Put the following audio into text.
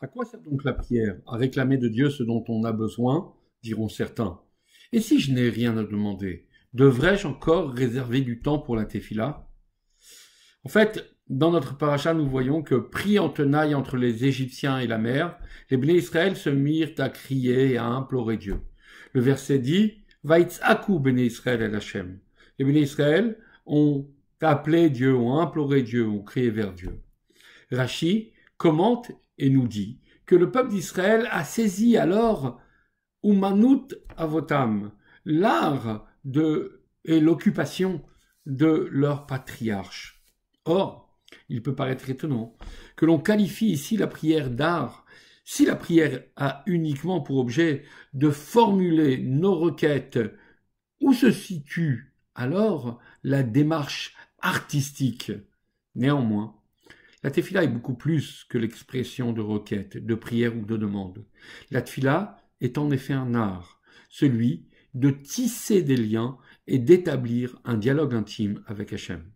À quoi sert donc la pierre À réclamer de Dieu ce dont on a besoin, diront certains. Et si je n'ai rien à demander, devrais-je encore réserver du temps pour la tefila En fait, dans notre paracha, nous voyons que pris en tenaille entre les Égyptiens et la mer, les bénis Israël se mirent à crier et à implorer Dieu. Le verset dit Vaitzaku bénis Israël El Hashem. Les bénis Israël ont appelé Dieu, ont imploré Dieu, ont crié vers Dieu. rachi commente et nous dit que le peuple d'Israël a saisi alors Umanut Avotam, l'art de, et l'occupation de leur patriarche. Or, il peut paraître étonnant que l'on qualifie ici la prière d'art si la prière a uniquement pour objet de formuler nos requêtes, où se situe alors la démarche artistique Néanmoins, la tefila est beaucoup plus que l'expression de requête, de prière ou de demande. La tefila est en effet un art, celui de tisser des liens et d'établir un dialogue intime avec Hachem.